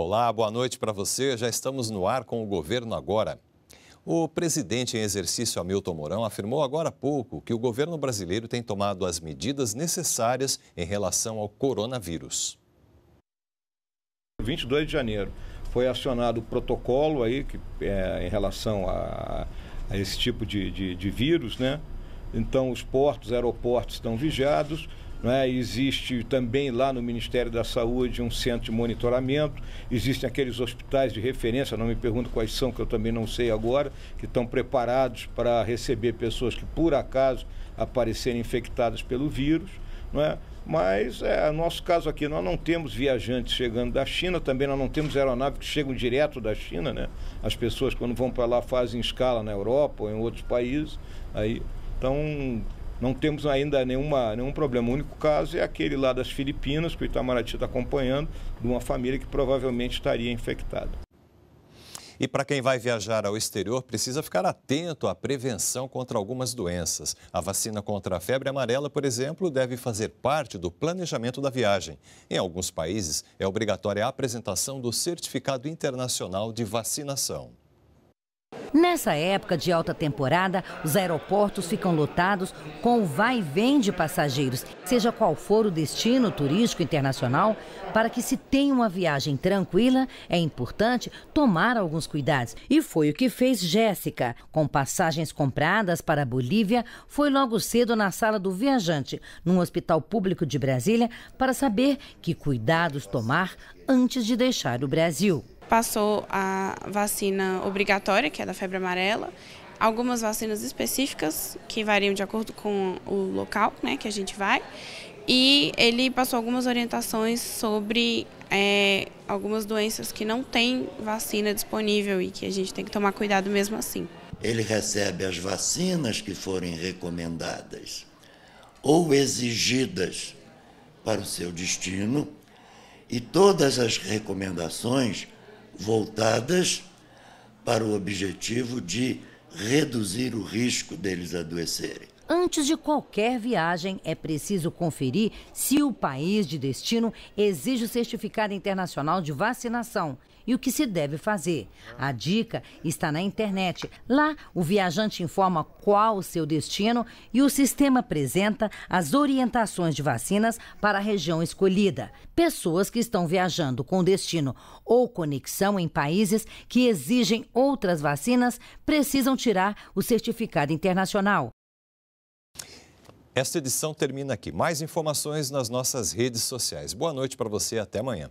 Olá, boa noite para você. Já estamos no ar com o governo agora. O presidente em exercício Hamilton Mourão afirmou agora há pouco que o governo brasileiro tem tomado as medidas necessárias em relação ao coronavírus. 22 de janeiro foi acionado o protocolo aí que, é, em relação a, a esse tipo de, de, de vírus, né? Então, os portos, aeroportos estão vigiados. Né? Existe também lá no Ministério da Saúde um centro de monitoramento. Existem aqueles hospitais de referência, não me pergunto quais são, que eu também não sei agora, que estão preparados para receber pessoas que por acaso aparecerem infectadas pelo vírus. Não é? Mas é nosso caso aqui, nós não temos viajantes chegando da China, também nós não temos aeronaves que chegam direto da China, né? As pessoas quando vão para lá fazem escala na Europa ou em outros países, aí então, não temos ainda nenhuma, nenhum problema. O único caso é aquele lá das Filipinas, que o Itamaraty está acompanhando, de uma família que provavelmente estaria infectada. E para quem vai viajar ao exterior, precisa ficar atento à prevenção contra algumas doenças. A vacina contra a febre amarela, por exemplo, deve fazer parte do planejamento da viagem. Em alguns países, é obrigatória a apresentação do Certificado Internacional de Vacinação. Nessa época de alta temporada, os aeroportos ficam lotados com o vai e vem de passageiros, seja qual for o destino turístico internacional. Para que se tenha uma viagem tranquila, é importante tomar alguns cuidados. E foi o que fez Jéssica. Com passagens compradas para a Bolívia, foi logo cedo na sala do viajante, num hospital público de Brasília, para saber que cuidados tomar antes de deixar o Brasil passou a vacina obrigatória, que é da febre amarela, algumas vacinas específicas, que variam de acordo com o local né, que a gente vai, e ele passou algumas orientações sobre é, algumas doenças que não tem vacina disponível e que a gente tem que tomar cuidado mesmo assim. Ele recebe as vacinas que forem recomendadas ou exigidas para o seu destino e todas as recomendações voltadas para o objetivo de reduzir o risco deles adoecerem. Antes de qualquer viagem, é preciso conferir se o país de destino exige o certificado internacional de vacinação e o que se deve fazer. A dica está na internet. Lá, o viajante informa qual o seu destino e o sistema apresenta as orientações de vacinas para a região escolhida. Pessoas que estão viajando com destino ou conexão em países que exigem outras vacinas precisam tirar o certificado internacional. Esta edição termina aqui. Mais informações nas nossas redes sociais. Boa noite para você e até amanhã.